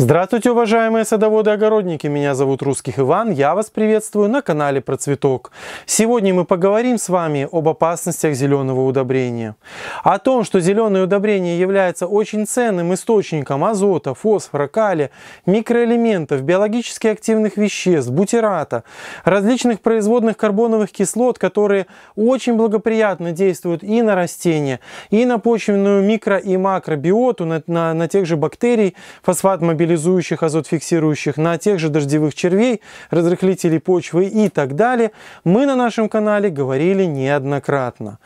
Здравствуйте, уважаемые садоводы-огородники! Меня зовут Русских Иван, я вас приветствую на канале Процветок. Сегодня мы поговорим с вами об опасностях зеленого удобрения. О том, что зеленое удобрение является очень ценным источником азота, фосфора, калия, микроэлементов, биологически активных веществ, бутирата, различных производных карбоновых кислот, которые очень благоприятно действуют и на растения, и на почвенную микро- и макробиоту, на, на, на тех же бактерий, фосфат мобилизации стабилизующих, азотфиксирующих, на тех же дождевых червей, разрыхлителей почвы и так далее, мы на нашем канале говорили неоднократно.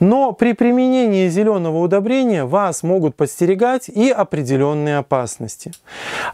Но при применении зеленого удобрения вас могут подстерегать и определенные опасности.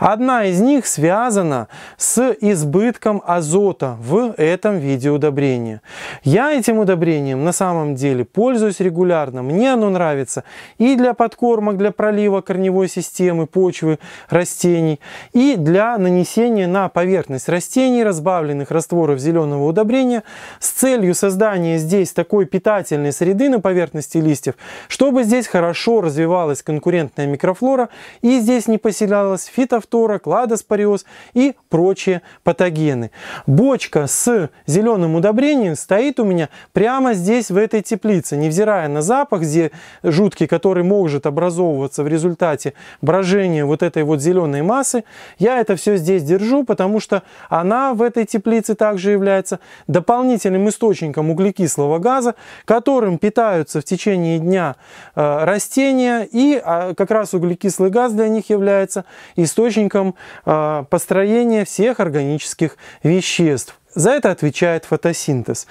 Одна из них связана с избытком азота в этом виде удобрения. Я этим удобрением на самом деле пользуюсь регулярно, мне оно нравится и для подкормок, для пролива корневой системы, почвы, растений, растений и для нанесения на поверхность растений разбавленных растворов зеленого удобрения с целью создания здесь такой питательной среды на поверхности листьев, чтобы здесь хорошо развивалась конкурентная микрофлора и здесь не поселялась фитофтора, кладоспориоз и прочие патогены. Бочка с зеленым удобрением стоит у меня прямо здесь в этой теплице, невзирая на запах где жуткий, который может образовываться в результате брожения вот этой вот зеленой атомной массы. Я это все здесь держу, потому что она в этой теплице также является дополнительным источником углекислого газа, которым питаются в течение дня э, растения, и а, как раз углекислый газ для них является источником э, построения всех органических веществ. За это отвечает фотосинтез.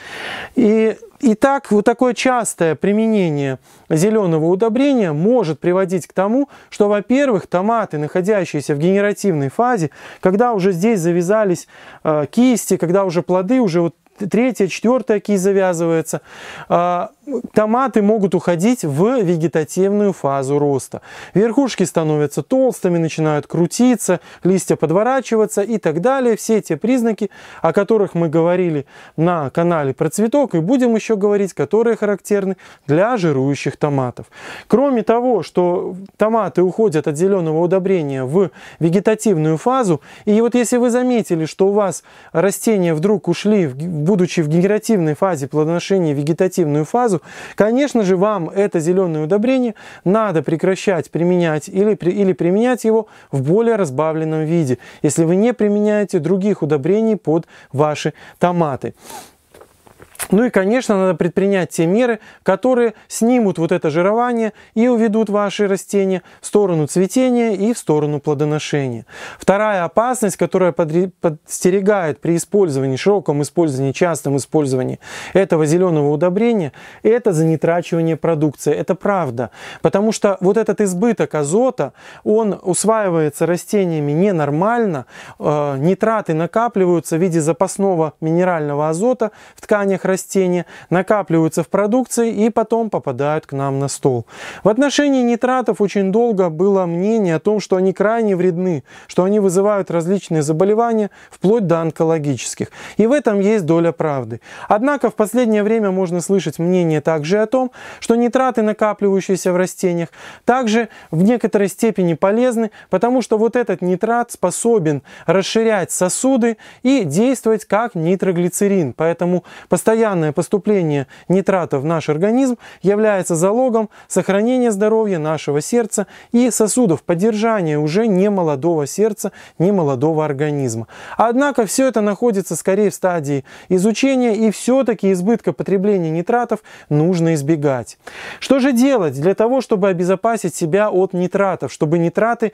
И Итак, вот такое частое применение зеленого удобрения может приводить к тому, что, во-первых, томаты, находящиеся в генеративной фазе, когда уже здесь завязались э, кисти, когда уже плоды, уже вот третья, четвертая кисть завязывается, э, томаты могут уходить в вегетативную фазу роста. Верхушки становятся толстыми, начинают крутиться, листья подворачиваться и так далее. Все те признаки, о которых мы говорили на канале про цветок и будем еще говорить, которые характерны для жирующих томатов. Кроме того, что томаты уходят от зеленого удобрения в вегетативную фазу, и вот если вы заметили, что у вас растения вдруг ушли, будучи в генеративной фазе плодоношения, вегетативную фазу, отказов, конечно же, вам это зеленое удобрение надо прекращать применять или, или применять его в более разбавленном виде, если вы не применяете других удобрений под ваши томаты. Ну и, конечно, надо предпринять те меры, которые снимут вот это жирование и уведут ваши растения в сторону цветения и в сторону плодоношения. Вторая опасность, которая подстерегает при использовании, широком использовании, частом использовании этого зеленого удобрения, это занетрачивание продукции. Это правда. Потому что вот этот избыток азота, он усваивается растениями ненормально, э, нитраты накапливаются в виде запасного минерального азота в тканях растения, накапливаются в продукции и потом попадают к нам на стол. В отношении нитратов очень долго было мнение о том, что они крайне вредны, что они вызывают различные заболевания, вплоть до онкологических. И в этом есть доля правды. Однако в последнее время можно слышать мнение также о том, что нитраты, накапливающиеся в растениях, также в некоторой степени полезны, потому что вот этот нитрат способен расширять сосуды и действовать как нитроглицерин. Поэтому постоянно постоянное поступление нитратов в наш организм является залогом сохранения здоровья нашего сердца и сосудов, поддержания уже не молодого сердца, не молодого организма. Однако все это находится скорее в стадии изучения и все-таки избытка потребления нитратов нужно избегать. Что же делать для того, чтобы обезопасить себя от нитратов, чтобы нитраты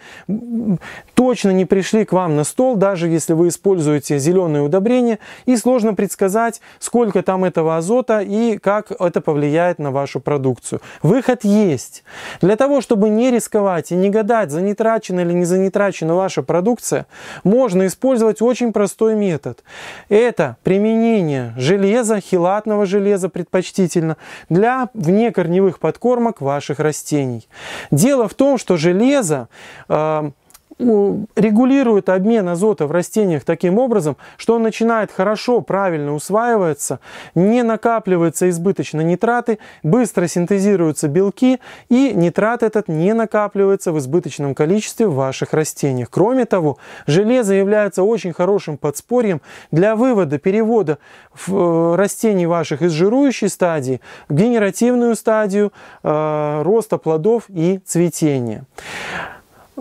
точно не пришли к вам на стол, даже если вы используете зеленые удобрения, и сложно предсказать, сколько там там этого азота и как это повлияет на вашу продукцию. Выход есть. Для того, чтобы не рисковать и не гадать, занитрачена или не занитрачена ваша продукция, можно использовать очень простой метод. Это применение железа, хилатного железа предпочтительно, для внекорневых подкормок ваших растений. Дело в том, что железо э, регулирует обмен азота в растениях таким образом, что он начинает хорошо, правильно усваиваться, не накапливается избыточно нитраты, быстро синтезируются белки, и нитрат этот не накапливается в избыточном количестве в ваших растениях. Кроме того, железо является очень хорошим подспорьем для вывода, перевода э, растений ваших из жирующей стадии в генеративную стадию э, роста плодов и цветения.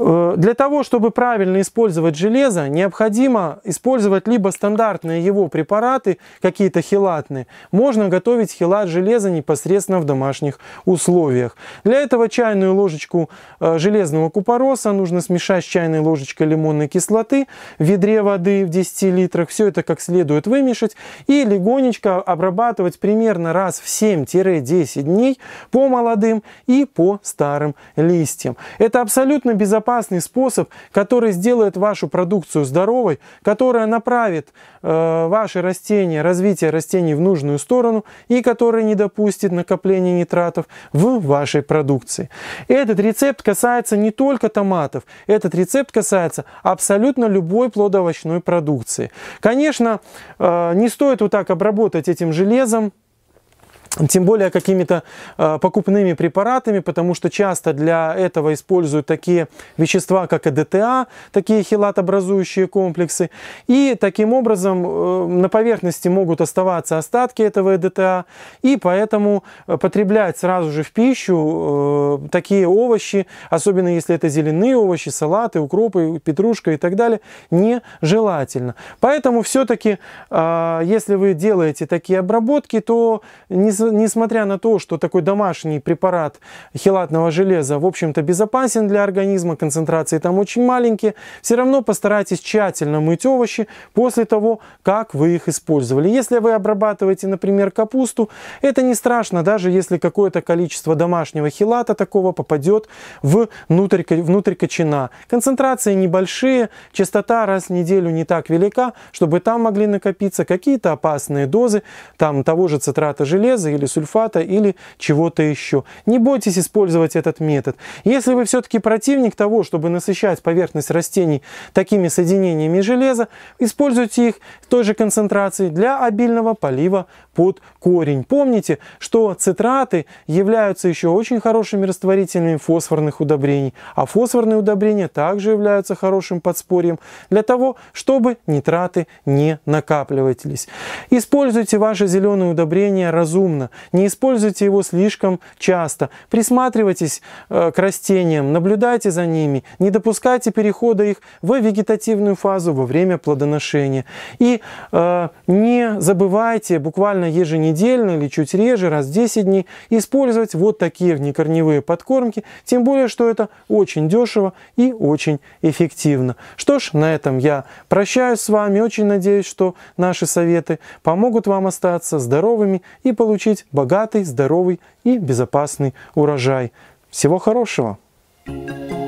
Э, для того, чтобы правильно использовать железо, необходимо использовать либо стандартные его препараты, какие-то хилатные. Можно готовить хилат железа непосредственно в домашних условиях. Для этого чайную ложечку э, железного купороса нужно смешать с чайной ложечкой лимонной кислоты в ведре воды в 10 литрах. Все это как следует вымешать и легонечко обрабатывать примерно раз в 7-10 дней по молодым и по старым листьям. Это абсолютно безопасно безопасный способ, который сделает вашу продукцию здоровой, которая направит э, ваши растения, развитие растений в нужную сторону и которая не допустит накопления нитратов в вашей продукции. Этот рецепт касается не только томатов, этот рецепт касается абсолютно любой плодоовощной продукции. Конечно, э, не стоит вот так обработать этим железом, тем более какими-то э, покупными препаратами, потому что часто для этого используют такие вещества, как ЭДТА, такие хилатобразующие комплексы. И таким образом э, на поверхности могут оставаться остатки этого ЭДТА, и поэтому э, потреблять сразу же в пищу такие овощи, особенно если это зеленые овощи, салаты, укропы, петрушка и так далее, нежелательно. Поэтому все-таки, если вы делаете такие обработки, то не несмотря на то, что такой домашний препарат хелатного железа, в общем-то, безопасен для организма, концентрации там очень маленькие, все равно постарайтесь тщательно мыть овощи после того, как вы их использовали. Если вы обрабатываете, например, капусту, это не страшно, даже если какое-то количество домашнего хелата такого попадет в внутрь, внутрь кочана. Концентрации небольшие, частота раз в неделю не так велика, чтобы там могли накопиться какие-то опасные дозы там того же цитрата железа или сульфата, или чего-то еще. Не бойтесь использовать этот метод. Если вы все-таки противник того, чтобы насыщать поверхность растений такими соединениями железа, используйте их в той же концентрации для обильного полива под корень. Помните, что цитраты являются еще очень хорошими растворителями фосфорных удобрений, а фосфорные удобрения также являются хорошим подспорьем для того, чтобы нитраты не накапливались. Используйте ваши зеленые удобрения разумно полезно. Не используйте его слишком часто. Присматривайтесь э, к растениям, наблюдайте за ними, не допускайте перехода их в вегетативную фазу во время плодоношения. И э, не забывайте буквально еженедельно или чуть реже, раз в 10 дней, использовать вот такие внекорневые подкормки, тем более, что это очень дешево и очень эффективно. Что ж, на этом я прощаюсь с вами. Очень надеюсь, что наши советы помогут вам остаться здоровыми и получить получить богатый, здоровый и безопасный урожай. Всего хорошего! thank you